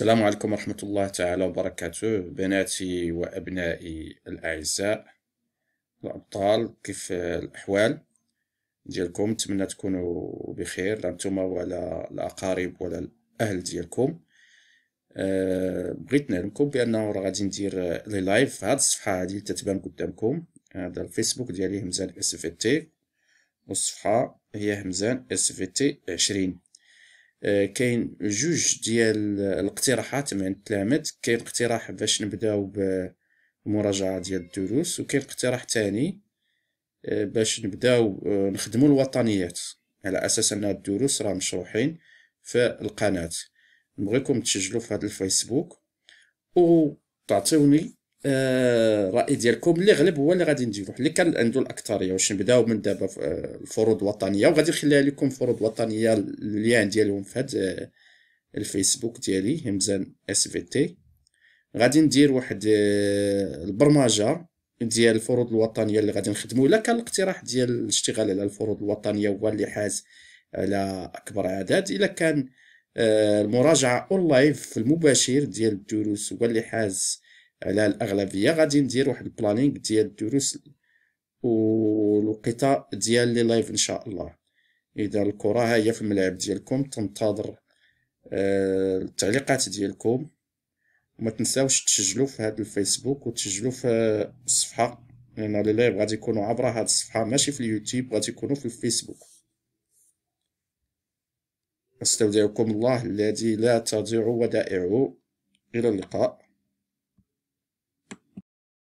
السلام عليكم ورحمة الله تعالى وبركاته بناتي وأبنائي الأعزاء الأبطال كيف الأحوال ديالكم نتمنى تكونوا بخير لا نتوما ولا الأقارب ولا الأهل ديالكم أه بغيت نعلمكم بأنه راه غادي ندير لي لايف هاد الصفحة هادي تتبان قدامكم هذا الفيسبوك ديالي همزان اس في تي والصفحة هي همزان اس في تي عشرين آه، كاين جوج ديال الاقتراحات من التلامذ كاين اقتراح باش نبداو بمراجعه ديال الدروس وكاين اقتراح تاني آه، باش نبداو آه، نخدمو الوطنيات على اساس ان الدروس راه مشروحين في القناه نبغيكم تسجلوا في هذا الفيسبوك وتعطيوني الراي آه، ديالكم اللي غلب هو اللي غادي نديروه اللي كان عنده الاكثريه واش نبداو من دابا آه، الفروض الوطنيه وغادي نخليها لكم فروض وطنيه الليان ديالهم في هاد آه، الفيسبوك ديالي همزان اس في تي غادي ندير واحد البرمجه ديال الفروض الوطنيه اللي غادي نخدموا الا كان الاقتراح ديال الاشتغال على الفروض الوطنيه هو اللي حاز على اكبر عدد الا كان المراجعه اون لايف في المباشر ديال الدروس هو اللي حاز على الاغلبيه غادي ندير واحد البلانينغ ديال الدروس والوقيته ديال لي لايف ان شاء الله اذا الكره ها هي في الملعب ديالكم تنتظر آه، التعليقات ديالكم وما تنساوش تسجلوا في هذا الفيسبوك وتسجلوا في الصفحه لان لي لايف غادي يكونوا عبر هذه الصفحه ماشي في اليوتيوب غادي يكونوا في الفيسبوك استودعكم الله الذي لا تضيع ودائعه الى اللقاء